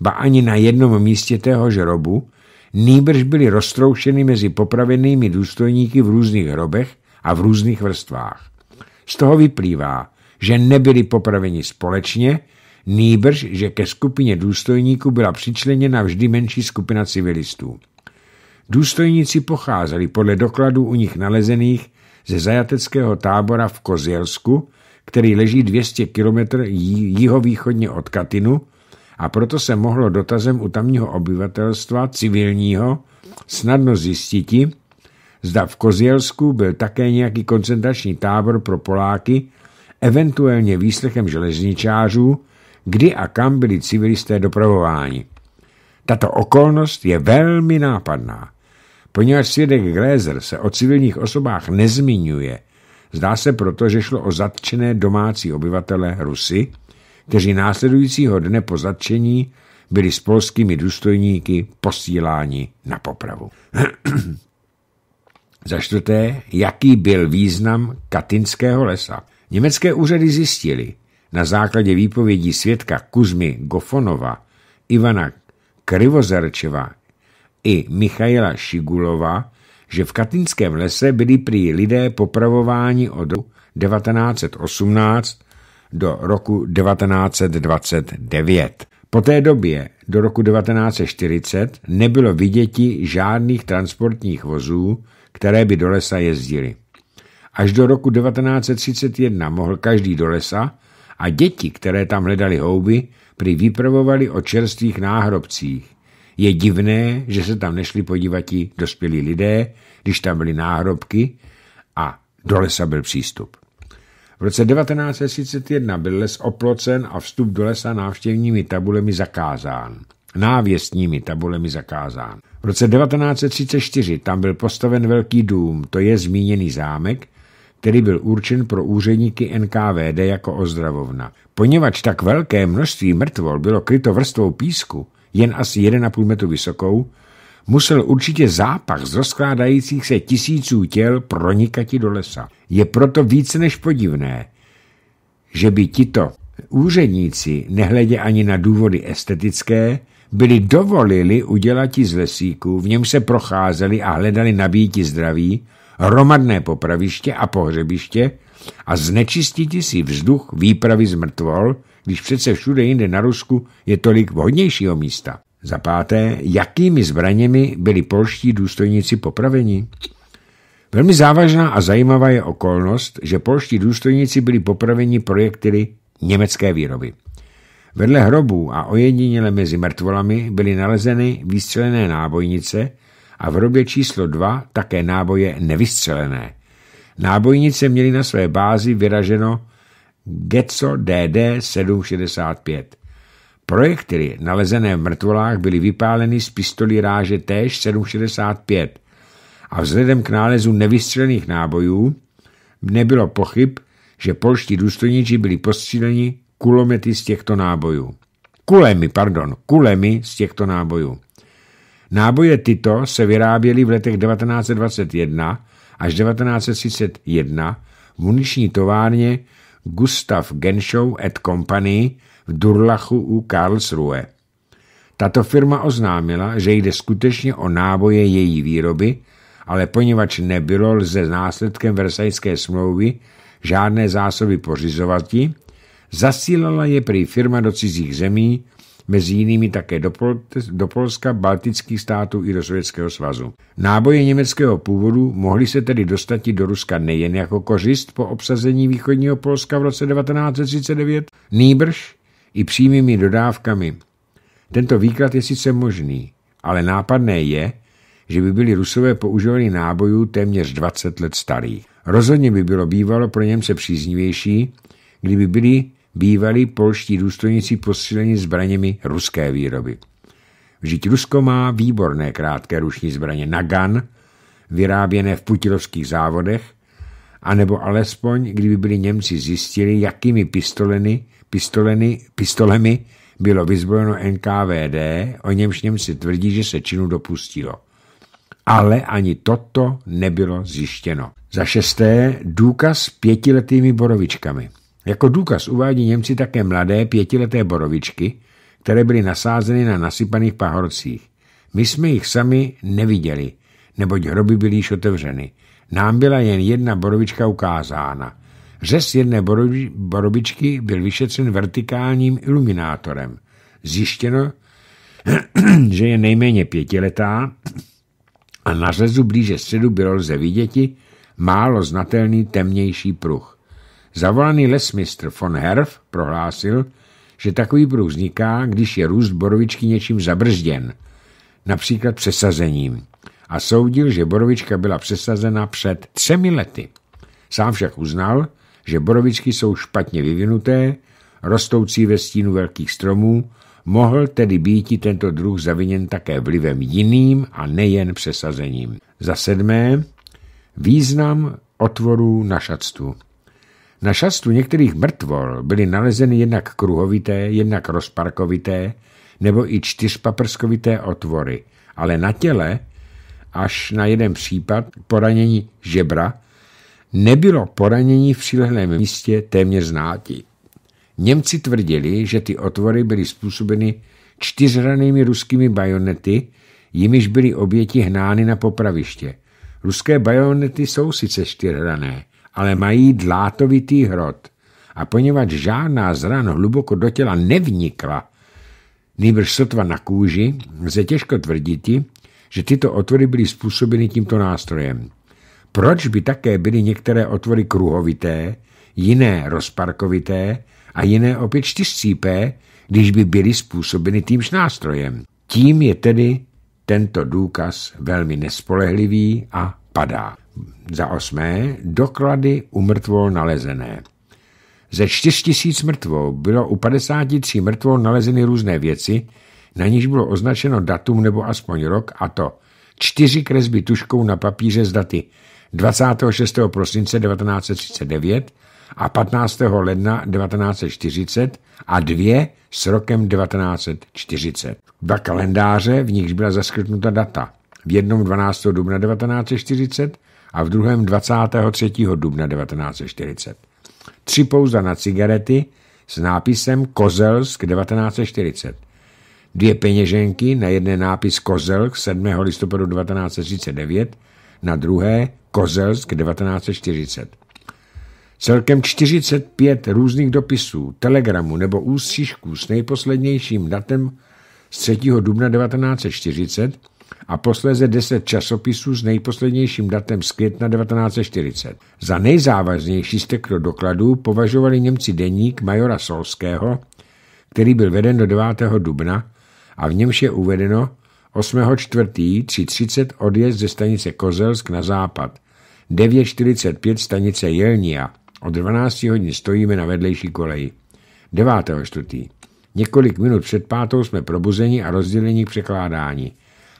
ba ani na jednom místě téhož hrobu, nýbrž byly roztroušeny mezi popravenými důstojníky v různých hrobech a v různých vrstvách. Z toho vyplývá, že nebyli popraveni společně, nýbrž, že ke skupině důstojníků byla přičleněna vždy menší skupina civilistů. Důstojníci pocházeli podle dokladů u nich nalezených ze zajateckého tábora v Kozjelsku, který leží 200 km jihovýchodně od Katinu, a proto se mohlo dotazem u tamního obyvatelstva civilního snadno zjistiti, zda v Kozielsku byl také nějaký koncentrační tábor pro Poláky, eventuálně výslechem železničářů, kdy a kam byli civilisté dopravováni. Tato okolnost je velmi nápadná. Poněvadž svědek Glézer se o civilních osobách nezmiňuje, zdá se proto, že šlo o zatčené domácí obyvatele Rusy, kteří následujícího dne po zatčení byli s polskými důstojníky posíláni na popravu. Za čtvrté, jaký byl význam Katinského lesa. Německé úřady zjistili na základě výpovědí svědka Kuzmy Gofonova, Ivana Krivozerčeva i Michaila Šigulova, že v Katinském lese byli prý lidé popravováni od 1918 do roku 1929. Po té době do roku 1940 nebylo viděti žádných transportních vozů které by do lesa jezdily. Až do roku 1931 mohl každý do lesa a děti, které tam hledali houby, prý vypravovali o čerstvých náhrobcích. Je divné, že se tam nešli podívat i dospělí lidé, když tam byly náhrobky a do lesa byl přístup. V roce 1931 byl les oplocen a vstup do lesa návštěvními tabulemi zakázán. Návěstními tabulemi zakázán. V roce 1934 tam byl postaven velký dům, to je zmíněný zámek, který byl určen pro úředníky NKVD jako ozdravovna. Poněvadž tak velké množství mrtvol bylo kryto vrstvou písku, jen asi 1,5 metru vysokou, musel určitě zápach z rozkládajících se tisíců těl pronikati do lesa. Je proto více než podivné, že by tito úředníci, nehledě ani na důvody estetické, byli dovolili udělati z lesíku, v něm se procházeli a hledali nabíti zdraví, hromadné popraviště a pohřebiště a znečistiti si vzduch výpravy z mrtvol, když přece všude jinde na Rusku je tolik vhodnějšího místa. Za páté, jakými zbraněmi byli polští důstojníci popraveni? Velmi závažná a zajímavá je okolnost, že polští důstojníci byli popraveni projektily německé výroby. Vedle hrobů a ojediněle mezi mrtvolami byly nalezeny výstřelené nábojnice a v hrobě číslo 2 také náboje nevystřelené. Nábojnice měly na své bázi vyraženo GECO DD 765. Projektily nalezené v mrtvolách byly vypáleny z pistolí ráže T 765 a vzhledem k nálezu nevystřelených nábojů nebylo pochyb, že polští důstojníci byli postříleni kulomety z těchto nábojů. Kulemy, pardon, kulemy z těchto nábojů. Náboje tyto se vyráběly v letech 1921 až 1931 v muniční továrně Gustav Genshow et Company v Durlachu u Karlsruhe. Tato firma oznámila, že jde skutečně o náboje její výroby, ale poněvadž nebylo lze následkem Versajské smlouvy žádné zásoby pořizovatí, Zasílala je prý firma do cizích zemí, mezi jinými také do, Pol- do Polska, baltických států i do Sovětského svazu. Náboje německého původu mohly se tedy dostat i do Ruska nejen jako kořist po obsazení východního Polska v roce 1939, nýbrž i přímými dodávkami. Tento výklad je sice možný, ale nápadné je, že by byli Rusové používali nábojů téměř 20 let starých. Rozhodně by bylo bývalo pro Němce příznivější, kdyby byli bývalí polští důstojníci posíleni zbraněmi ruské výroby. Vždyť Rusko má výborné krátké ruční zbraně Nagan, vyráběné v putilovských závodech, anebo alespoň, kdyby byli Němci zjistili, jakými pistoleny, pistoleny, pistolemi bylo vyzbrojeno NKVD, o němž Němci tvrdí, že se činu dopustilo. Ale ani toto nebylo zjištěno. Za šesté, důkaz pětiletými borovičkami. Jako důkaz uvádí Němci také mladé pětileté borovičky, které byly nasázeny na nasypaných pahorcích. My jsme jich sami neviděli, neboť hroby byly již otevřeny. Nám byla jen jedna borovička ukázána. Řez jedné borovičky byl vyšetřen vertikálním iluminátorem. Zjištěno, že je nejméně pětiletá a na řezu blíže středu bylo lze viděti málo znatelný temnější pruh. Zavolaný lesmistr von Herf prohlásil, že takový pruh vzniká, když je růst borovičky něčím zabrzděn, například přesazením, a soudil, že borovička byla přesazena před třemi lety. Sám však uznal, že borovičky jsou špatně vyvinuté, rostoucí ve stínu velkých stromů, mohl tedy být i tento druh zaviněn také vlivem jiným a nejen přesazením. Za sedmé, význam otvorů na šatstvu. Na šastu některých mrtvol byly nalezeny jednak kruhovité, jednak rozparkovité nebo i čtyřpaprskovité otvory, ale na těle, až na jeden případ poranění žebra, nebylo poranění v přilehlém místě téměř znáti. Němci tvrdili, že ty otvory byly způsobeny čtyřranými ruskými bajonety, jimiž byly oběti hnány na popraviště. Ruské bajonety jsou sice čtyřrané, ale mají dlátovitý hrot. A poněvadž žádná z hluboko do těla nevnikla, nýbrž sotva na kůži, lze těžko tvrditi, že tyto otvory byly způsobeny tímto nástrojem. Proč by také byly některé otvory kruhovité, jiné rozparkovité a jiné opět čtyřcípé, když by byly způsobeny týmž nástrojem? Tím je tedy tento důkaz velmi nespolehlivý a padá. Za osmé, doklady umrtvol nalezené. Ze čtyř tisíc mrtvol bylo u 53 mrtvol nalezeny různé věci, na níž bylo označeno datum nebo aspoň rok, a to čtyři kresby tuškou na papíře z daty 26. prosince 1939 a 15. ledna 1940 a dvě s rokem 1940. Dva kalendáře, v nichž byla zaskrtnuta data. V jednom 12. dubna 1940 a v druhém 23. dubna 1940. Tři pouzda na cigarety s nápisem Kozelsk 1940. Dvě peněženky, na jedné nápis Kozelsk 7. listopadu 1939, na druhé Kozelsk 1940. Celkem 45 různých dopisů, telegramů nebo ústřížků s nejposlednějším datem z 3. dubna 1940 a posléze 10 časopisů s nejposlednějším datem z května 1940. Za nejzávaznější z těchto dokladů považovali Němci deník majora Solského, který byl veden do 9. dubna a v němž je uvedeno 8.4.3.30 odjezd ze stanice Kozelsk na západ, 9.45 stanice Jelnia, od 12 hodin stojíme na vedlejší koleji. 9. 4. Několik minut před pátou jsme probuzeni a rozděleni k překládání.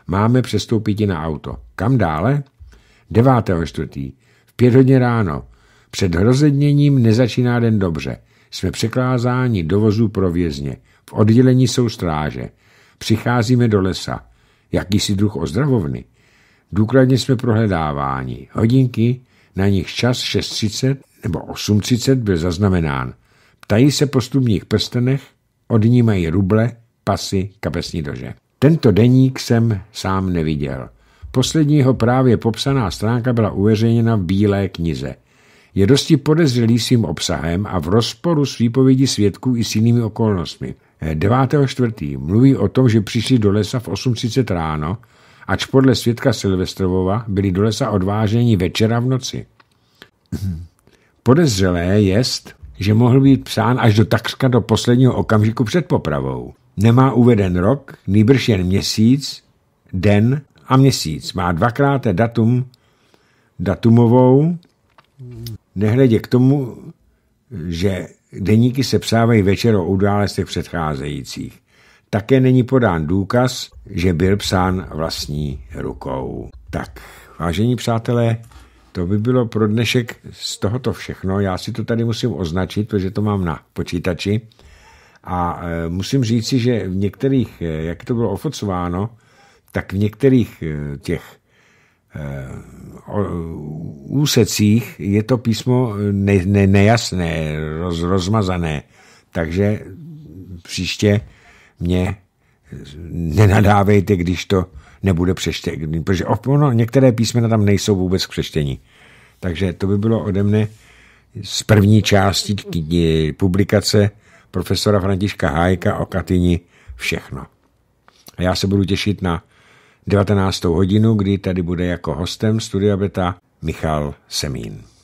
Máme přestoupit i na auto. Kam dále? 9.4. V pět hodin ráno. Před hrozedněním nezačíná den dobře. Jsme překlázáni do vozu pro vězně. V oddělení jsou stráže. Přicházíme do lesa. Jakýsi druh ozdravovny. Důkladně jsme prohledáváni. Hodinky, na nich čas 6.30 nebo 8.30 byl zaznamenán. Ptají se po stupních prstenech, odnímají ruble, pasy, kapesní dože. Tento deník jsem sám neviděl. Posledního právě popsaná stránka byla uveřejněna v Bílé knize. Je dosti podezřelý svým obsahem a v rozporu s výpovědí svědků i s jinými okolnostmi. 9.4. mluví o tom, že přišli do lesa v 8.30 ráno, ač podle svědka Silvestrovova byli do lesa odváženi večera v noci. Podezřelé jest, že mohl být psán až do takřka do posledního okamžiku před popravou nemá uveden rok, nýbrž jen měsíc, den a měsíc. Má dvakrát datum, datumovou, nehledě k tomu, že deníky se psávají večer o událostech předcházejících. Také není podán důkaz, že byl psán vlastní rukou. Tak, vážení přátelé, to by bylo pro dnešek z tohoto všechno. Já si to tady musím označit, protože to mám na počítači. A e, musím říci, že v některých, e, jak to bylo ofocováno, tak v některých e, těch úsecích je to písmo ne, ne, nejasné, roz, rozmazané. Takže příště mě nenadávejte, když to nebude přeštění. protože ono, některé písmena tam nejsou vůbec k přeštění. Takže to by bylo ode mne z první části publikace profesora Františka Hájka o Katyni všechno. A já se budu těšit na 19. hodinu, kdy tady bude jako hostem studia Beta Michal Semín.